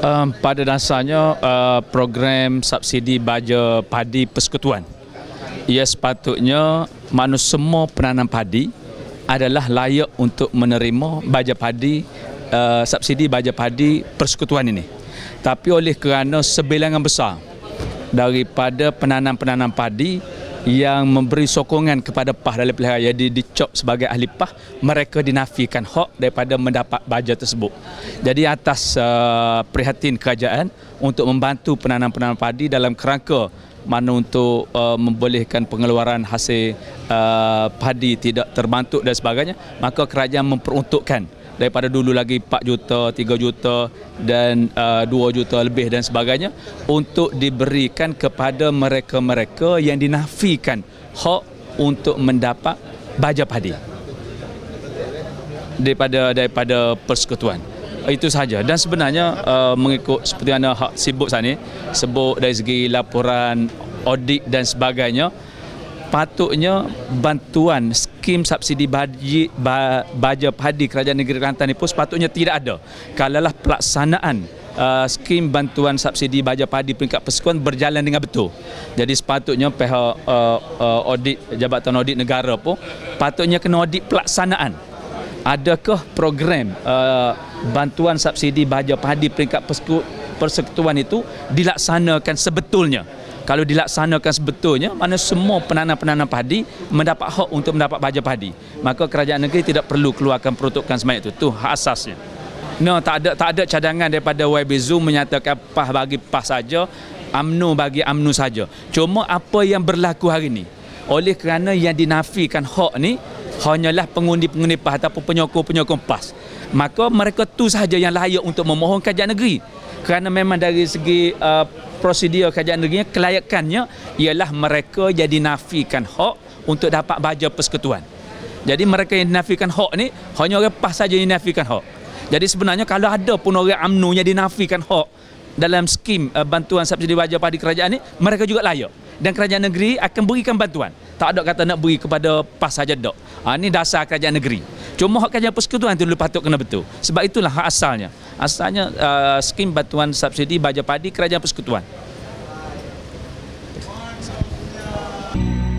Um, pada dasarnya uh, program subsidi baja padi persekutuan ia sepatutnya manusia semua penanam padi adalah layak untuk menerima baja padi uh, subsidi baja padi persekutuan ini tapi oleh kerana sebilangan besar daripada penanam-penanam padi yang memberi sokongan kepada PAH dalam pilihan raya di dicop sebagai ahli PAH mereka dinafikan hak daripada mendapat baja tersebut. Jadi atas uh, prihatin kerajaan untuk membantu penanam-penanam padi dalam kerangka mana untuk uh, membolehkan pengeluaran hasil uh, padi tidak terbantuk dan sebagainya maka kerajaan memperuntukkan daripada dulu lagi 4 juta, 3 juta dan uh, 2 juta lebih dan sebagainya untuk diberikan kepada mereka-mereka yang dinafikan hak untuk mendapat baja padi daripada daripada persekutuan itu sahaja dan sebenarnya uh, mengikut seperti mana hak sibuk sana sebut dari segi laporan audit dan sebagainya sepatutnya bantuan skim subsidi baji, ba, baja padi kerajaan negeri Kelantan ini pun sepatutnya tidak ada. Kalalah pelaksanaan uh, skim bantuan subsidi baja padi peringkat persekutuan berjalan dengan betul. Jadi sepatutnya pihak uh, uh, audit Jabatan Audit Negara pun patutnya kena audit pelaksanaan. Adakah program uh, bantuan subsidi baja padi peringkat persekutuan itu dilaksanakan sebetulnya? kalau dilaksanakan sebetulnya mana semua penanam-penanam padi mendapat hak untuk mendapat baja padi maka kerajaan negeri tidak perlu keluarkan peruntukan semayat itu tu hak asasnya no tak ada tak ada cadangan daripada YB Zoom menyatakan PAH bagi pas saja AMNU bagi AMNU saja cuma apa yang berlaku hari ini oleh kerana yang dinafikan hak ni hanyalah pengundi-pengundi pas ataupun penyokong-penyokong PAS maka mereka tu sahaja yang layak untuk memohon kerajaan negeri kerana memang dari segi uh, prosedur kerajaan negerinya kelayakannya ialah mereka jadi nafikan hak untuk dapat baja persekutuan. Jadi mereka yang dinafikan hak ni hanya orang PAS saja yang dinafikan hak. Jadi sebenarnya kalau ada pun orang UMNO yang dinafikan hak dalam skim uh, bantuan subsidi wajar pada kerajaan ni mereka juga layak dan kerajaan negeri akan berikan bantuan. Tak ada kata nak beri kepada PAS saja dok. Ha, ah, ini dasar kerajaan negeri. Cuma hak kajian persekutuan itu dulu patut kena betul. Sebab itulah hak asalnya. Asalnya uh, skim batuan subsidi baja padi kerajaan persekutuan. Thank